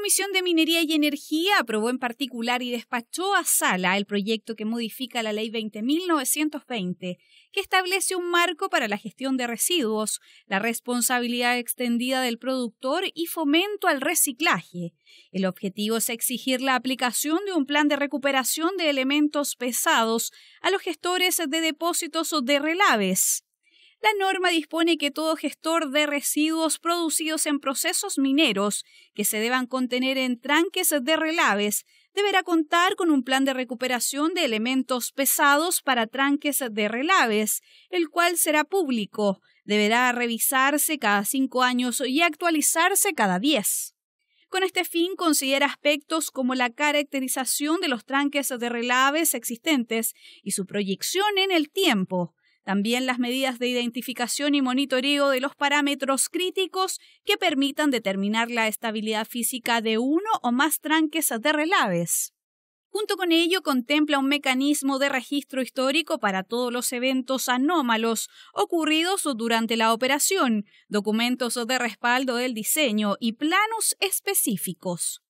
Comisión de Minería y Energía aprobó en particular y despachó a sala el proyecto que modifica la Ley 20.920, que establece un marco para la gestión de residuos, la responsabilidad extendida del productor y fomento al reciclaje. El objetivo es exigir la aplicación de un plan de recuperación de elementos pesados a los gestores de depósitos o de relaves. La norma dispone que todo gestor de residuos producidos en procesos mineros que se deban contener en tranques de relaves deberá contar con un plan de recuperación de elementos pesados para tranques de relaves, el cual será público, deberá revisarse cada cinco años y actualizarse cada diez. Con este fin considera aspectos como la caracterización de los tranques de relaves existentes y su proyección en el tiempo, también las medidas de identificación y monitoreo de los parámetros críticos que permitan determinar la estabilidad física de uno o más tranques de relaves. Junto con ello, contempla un mecanismo de registro histórico para todos los eventos anómalos ocurridos durante la operación, documentos de respaldo del diseño y planos específicos.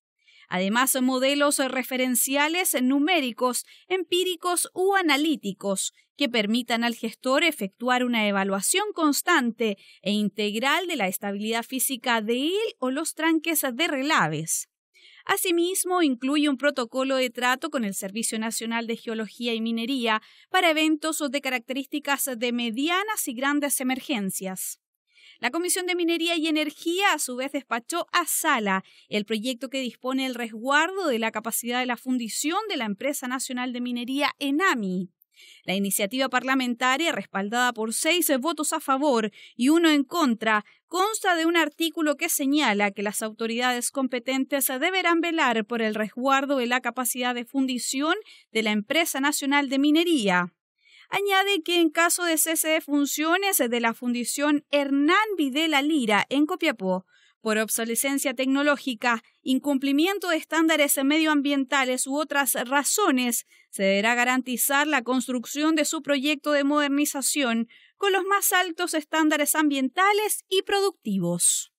Además, modelos eh, referenciales eh, numéricos, empíricos u analíticos que permitan al gestor efectuar una evaluación constante e integral de la estabilidad física de él o los tranques de relaves. Asimismo, incluye un protocolo de trato con el Servicio Nacional de Geología y Minería para eventos de características de medianas y grandes emergencias. La Comisión de Minería y Energía a su vez despachó a Sala el proyecto que dispone el resguardo de la capacidad de la fundición de la Empresa Nacional de Minería ENAMI. La iniciativa parlamentaria, respaldada por seis votos a favor y uno en contra, consta de un artículo que señala que las autoridades competentes deberán velar por el resguardo de la capacidad de fundición de la Empresa Nacional de Minería añade que en caso de cese de funciones de la Fundición Hernán Videla Lira en Copiapó, por obsolescencia tecnológica, incumplimiento de estándares medioambientales u otras razones, se deberá garantizar la construcción de su proyecto de modernización con los más altos estándares ambientales y productivos.